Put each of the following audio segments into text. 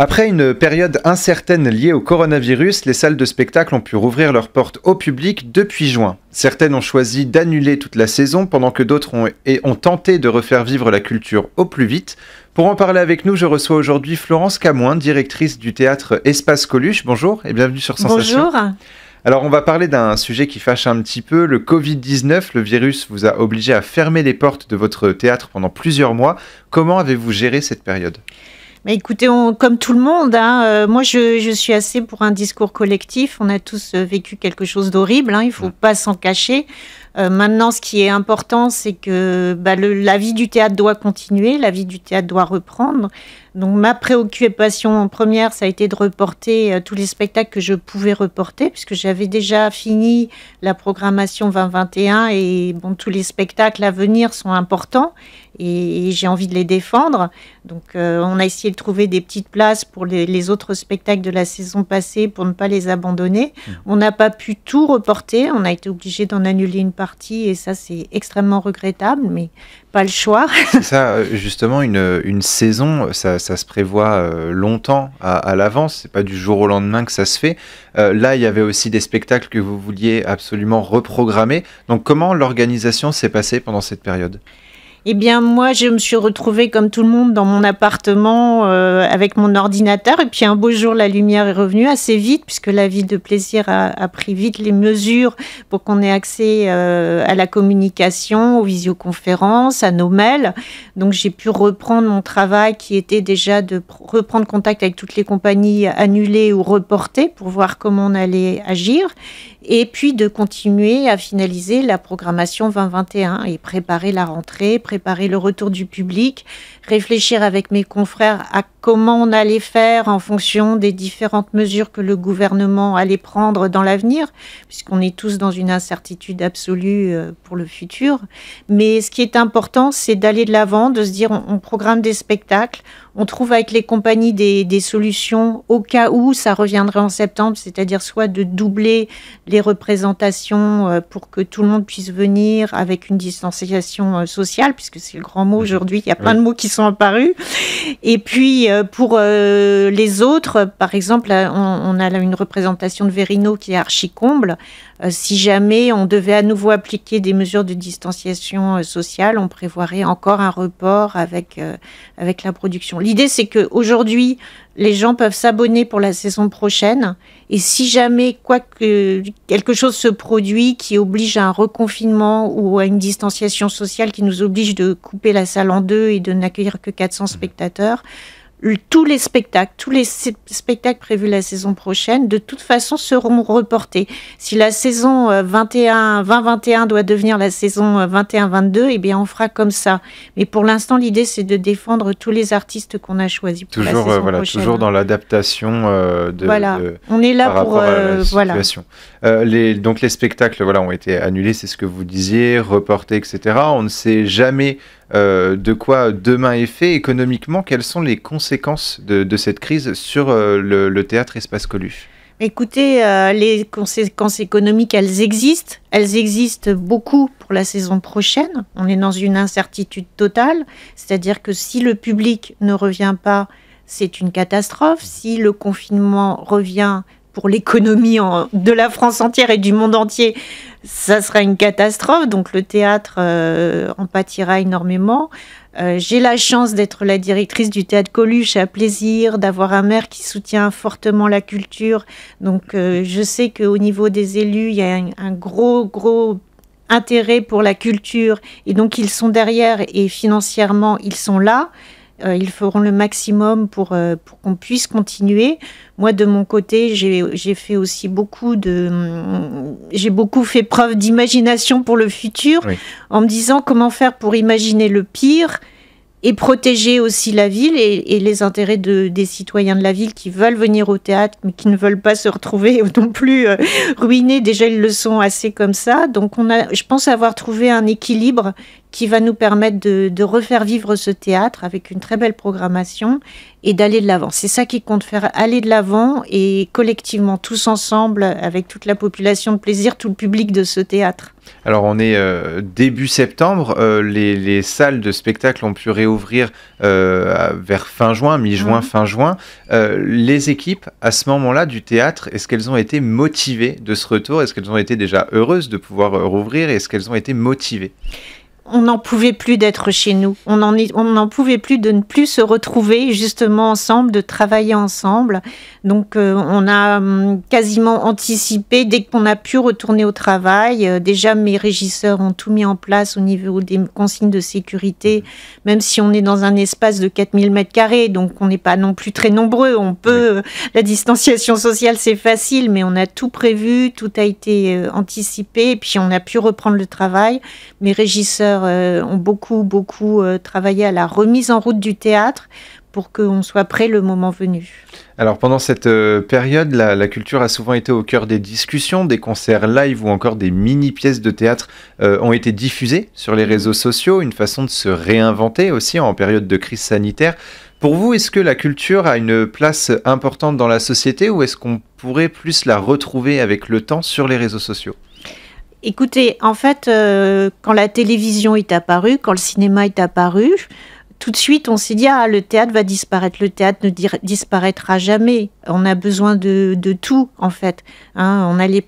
Après une période incertaine liée au coronavirus, les salles de spectacle ont pu rouvrir leurs portes au public depuis juin. Certaines ont choisi d'annuler toute la saison pendant que d'autres ont, tenté de refaire vivre la culture au plus vite. Pour en parler avec nous, je reçois aujourd'hui Florence Camoin, directrice du théâtre Espace Coluche. Bonjour et bienvenue sur Sensation. Bonjour. Alors on va parler d'un sujet qui fâche un petit peu, le Covid-19. Le virus vous a obligé à fermer les portes de votre théâtre pendant plusieurs mois. Comment avez-vous géré cette période mais écoutez, on, comme tout le monde, hein, euh, moi je, suis assez pour un discours collectif. On a tous euh, vécu quelque chose d'horrible, hein, il ne faut pas s'en cacher. Euh, maintenant, ce qui est important, c'est que bah, la vie du théâtre doit continuer, la vie du théâtre doit reprendre. Donc ma préoccupation en première, ça a été de reporter euh, tous les spectacles que je pouvais reporter, puisque j'avais déjà fini la programmation 2021 et bon, tous les spectacles à venir sont importants et, j'ai envie de les défendre. Donc euh, on a essayé de trouver des petites places pour les, autres spectacles de la saison passée pour ne pas les abandonner. Mmh. On n'a pas pu tout reporter, on a été obligé d'en annuler une partie et ça c'est extrêmement regrettable, mais pas le choix. c'est ça, euh, justement, une, saison, ça, se prévoit euh, longtemps à, à l'avance, c'est pas du jour au lendemain que ça se fait. Euh, là, il y avait aussi des spectacles que vous vouliez absolument reprogrammer. Donc comment l'organisation s'est passée pendant cette période eh bien, moi, je me suis retrouvée comme tout le monde dans mon appartement euh, avec mon ordinateur. Et puis, un beau jour, la lumière est revenue assez vite, puisque la ville de plaisir a, pris vite les mesures pour qu'on ait accès euh, à la communication, aux visioconférences, à nos mails. Donc, j'ai pu reprendre mon travail qui était déjà de reprendre contact avec toutes les compagnies annulées ou reportées pour voir comment on allait agir. Et puis, de continuer à finaliser la programmation 2021 et préparer la rentrée, préparer préparer le retour du public, réfléchir avec mes confrères à comment on allait faire en fonction des différentes mesures que le gouvernement allait prendre dans l'avenir, puisqu'on est tous dans une incertitude absolue euh, pour le futur. Mais ce qui est important, c'est d'aller de l'avant, de se dire on, programme des spectacles, on trouve avec les compagnies des, solutions au cas où ça reviendrait en septembre, c'est-à-dire soit de doubler les représentations euh, pour que tout le monde puisse venir avec une distanciation euh, sociale, puisque c'est le grand mot mhm. aujourd'hui, il y a plein de mots qui sont apparus. Et puis, euh, pour euh, les autres, par exemple, on, a une représentation de Verino qui est archi-comble. Euh, si jamais on devait à nouveau appliquer des mesures de distanciation sociale, on prévoirait encore un report avec, avec la production. L'idée, c'est qu'aujourd'hui, les gens peuvent s'abonner pour la saison prochaine. Et si jamais quoi que, quelque chose se produit qui oblige à un reconfinement ou à une distanciation sociale qui nous oblige de couper la salle en deux et de n'accueillir que 400 spectateurs, tous les spectacles, tous les spectacles prévus la saison prochaine, de toute façon, seront reportés. Si la saison 2021 euh, doit devenir la saison 21-22, euh, eh bien, on fera comme ça. Mais pour l'instant, l'idée, c'est de défendre tous les artistes qu'on a choisis pour toujours, la saison euh, Toujours dans l'adaptation de, voilà. On est là pour la situation. les, donc les spectacles, voilà, ont été annulés, c'est ce que vous disiez, reportés, etc. On ne sait jamais euh, de quoi demain est fait économiquement, quelles sont les conséquences de, cette crise sur euh, le, théâtre Espace Coluche Écoutez, euh, les conséquences économiques, elles existent. Elles existent beaucoup pour la saison prochaine. On est dans une incertitude totale, c'est-à-dire que si le public ne revient pas, c'est une catastrophe. Si le confinement revient, pour l'économie de la France entière et du monde entier, ça sera une catastrophe. Donc le théâtre euh, en pâtira énormément. Euh, j'ai la chance d'être la directrice du théâtre Coluche à plaisir, d'avoir un maire qui soutient fortement la culture. Donc euh, je sais qu'au niveau des élus, il y a un, gros, gros intérêt pour la culture. Et donc ils sont derrière et financièrement, ils sont là. Euh, ils feront le maximum euh, pour, qu'on puisse continuer. Moi, de mon côté, j'ai fait aussi beaucoup de. Mm, j'ai beaucoup fait preuve d'imagination pour le futur en me disant comment faire pour imaginer le pire et protéger aussi la ville et, les intérêts de, des citoyens de la ville qui veulent venir au théâtre mais qui ne veulent pas se retrouver non plus euh, ruinés. Déjà, ils le sont assez comme ça. Donc, a, je pense avoir trouvé un équilibre qui va nous permettre de, refaire vivre ce théâtre avec une très belle programmation et d'aller de l'avant. C'est ça qui compte faire, aller de l'avant et collectivement, tous ensemble, avec toute la population de plaisir, tout le public de ce théâtre. Alors on est euh, début septembre, euh, les, salles de spectacle ont pu réouvrir euh, vers fin juin, mi-juin, mhm. fin juin. les équipes, à ce moment-là du théâtre, est-ce qu'elles ont été motivées de ce retour Est-ce qu'elles ont été déjà heureuses de pouvoir rouvrir Est-ce qu'elles ont été motivées on n'en pouvait plus d'être chez nous. On n'en pouvait plus de ne plus se retrouver justement ensemble, de travailler ensemble. Donc euh, on a hum, quasiment anticipé dès qu'on a pu retourner au travail. Euh, déjà mes régisseurs ont tout mis en place au niveau des consignes de sécurité, mhm. même si on est dans un espace de 4000 mètres carrés, donc on n'est pas non plus très nombreux. On peut, euh, la distanciation sociale c'est facile, mais on a tout prévu, tout a été anticipé, et puis on a pu reprendre le travail. Mes régisseurs euh, ont beaucoup, beaucoup euh, travaillé à la remise en route du théâtre pour qu'on soit prêt le moment venu. Alors pendant cette euh, période, la, culture a souvent été au cœur des discussions, des concerts live ou encore des mini-pièces de théâtre ont été diffusées sur les réseaux sociaux, une façon de se réinventer aussi en période de crise sanitaire. Pour vous, est-ce que la culture a une place importante dans la société ou est-ce qu'on pourrait plus la retrouver avec le temps sur les réseaux sociaux Écoutez, en fait, euh, quand la télévision est apparue, quand le cinéma est apparu, tout de suite, on s'est dit, ah, le théâtre va disparaître, le théâtre ne disparaîtra jamais. On a besoin de, de tout, en fait. Hein. on a les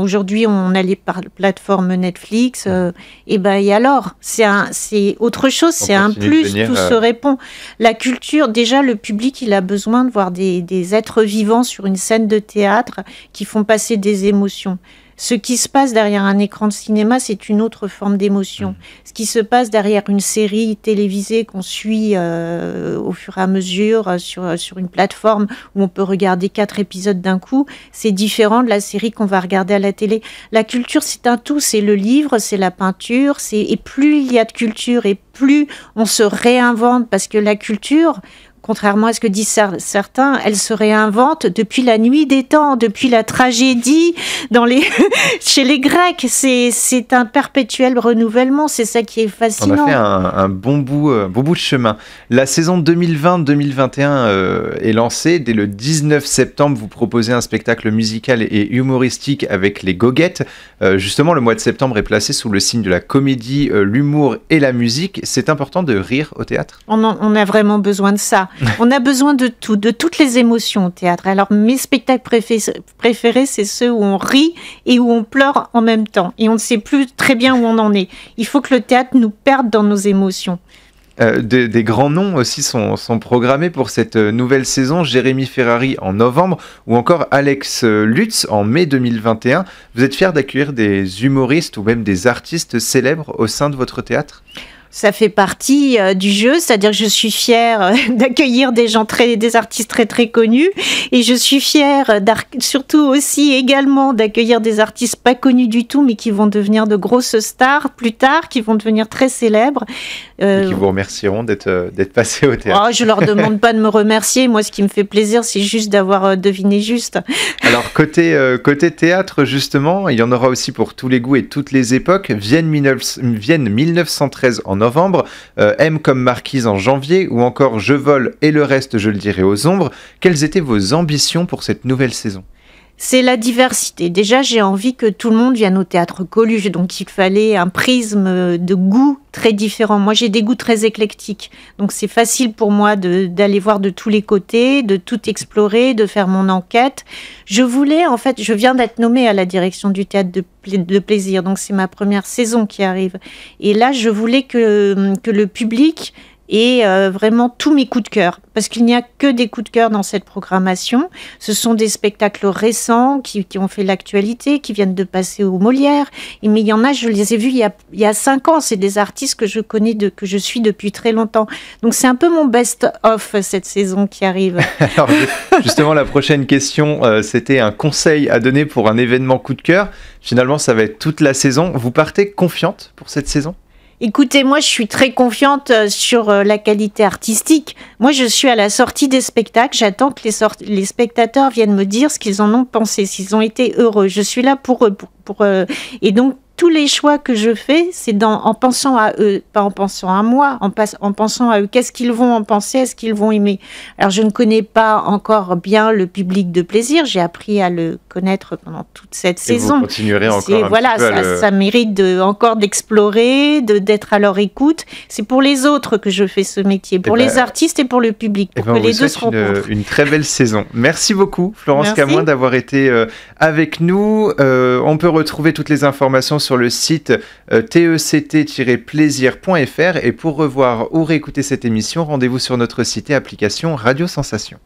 aujourd'hui, on a les plateformes Netflix. Euh, et ben, et alors, c'est un, c'est autre chose, c'est un plus. tout se euh, répond. La culture, déjà, le public, il a besoin de voir des, des êtres vivants sur une scène de théâtre qui font passer des émotions. Ce qui se passe derrière un écran de cinéma, c'est une autre forme d'émotion. Mm. Ce qui se passe derrière une série télévisée qu'on suit euh, au fur et à mesure euh, sur, euh, sur une plateforme où on peut regarder quatre épisodes d'un coup, c'est différent de la série qu'on va regarder à la télé. La culture, c'est un tout, c'est le livre, c'est la peinture, c'est et plus il y a de culture et plus on se réinvente parce que la culture, contrairement à ce que disent certains, elle se réinvente depuis la nuit des temps, depuis la tragédie dans les chez les Grecs. C'est un perpétuel renouvellement, c'est ça qui est fascinant. On a fait un, bon, bout, euh, bout de chemin. La saison 2020-2021 euh, est lancée. Dès le 19 septembre, vous proposez un spectacle musical et humoristique avec les goguettes. Euh, justement, le mois de septembre est placé sous le signe de la comédie, l'humour et la musique. C'est important de rire au théâtre on, on a vraiment besoin de ça. On a besoin de tout, de toutes les émotions au théâtre. Alors mes spectacles préférés, c'est ceux où on rit et où on pleure en même temps. Et on ne sait plus très bien où on en est. Il faut que le théâtre nous perde dans nos émotions. Euh, des, grands noms aussi sont, programmés pour cette euh, nouvelle saison. Jérémy Ferrari en novembre ou encore Alex euh, Lutz en mai 2021. Vous êtes fier d'accueillir des humoristes ou même des artistes célèbres au sein de votre théâtre ça fait partie euh, du jeu, c'est-à-dire que je suis fière euh, d'accueillir des gens très, des artistes très très connus, et je suis fière surtout aussi également d'accueillir des artistes pas connus du tout, mais qui vont devenir de grosses stars plus tard, qui vont devenir très célèbres. Euh, et qui vous remercieront d'être d'être passé au théâtre. Oh, je leur demande pas de me remercier, moi ce qui me fait plaisir, c'est juste d'avoir deviné juste. Alors côté côté théâtre justement, il y en aura aussi pour tous les goûts et toutes les époques. Vienne 1913 en novembre, euh, M comme Marquise en janvier, ou encore Je vole et le reste je le dirai aux ombres, quelles étaient vos ambitions pour cette nouvelle saison c'est la diversité. Déjà, j'ai envie que tout le monde vienne au théâtre Coluche, donc il fallait un prisme euh, de goût très différent. Moi, j'ai des goûts très éclectiques, donc c'est facile pour moi d'aller voir de tous les côtés, de tout explorer, de faire mon enquête. Je voulais, en fait, je viens d'être nommée à la direction du théâtre de, plaisir, donc c'est ma première saison qui arrive. Et là, je voulais que le public et euh, vraiment tous mes coups de cœur, parce qu'il n'y a que des coups de cœur dans cette programmation. Ce sont des spectacles récents qui, ont fait l'actualité, qui viennent de passer au Molière, mais il y en a, je les ai vus il y a, cinq ans, c'est des artistes que je connais, de, que je suis depuis très longtemps. Donc c'est un peu mon best-of cette saison qui arrive. justement, la prochaine question, euh, c'était un conseil à donner pour un événement coup de cœur. Finalement, ça va être toute la saison. Vous partez confiante pour cette saison Écoutez, moi je suis très confiante euh, sur euh, la qualité artistique. Moi je suis à la sortie des spectacles, j'attends que les, spectateurs viennent me dire ce qu'ils en ont pensé, s'ils ont été heureux. Je suis là pour eux. Euh, et donc tous les choix que je fais, c'est en pensant à eux, pas en pensant à moi, en, en pensant à eux. Qu'est-ce qu'ils vont en penser Est-ce qu'ils vont aimer Alors, je ne connais pas encore bien le public de plaisir. J'ai appris à le pendant toute cette saison. encore. voilà, ça, mérite de, encore d'explorer, d'être à leur écoute. C'est pour les autres que je fais ce métier, pour eh les ben, artistes et pour le public, eh pour ben, que les deux se rencontrent. Une, très belle saison. Merci beaucoup, Florence Camoin, d'avoir été euh, avec nous. Euh, on peut retrouver toutes les informations sur le site euh, tect-plaisir.fr et pour revoir ou réécouter cette émission, rendez-vous sur notre site et application Radio Sensation.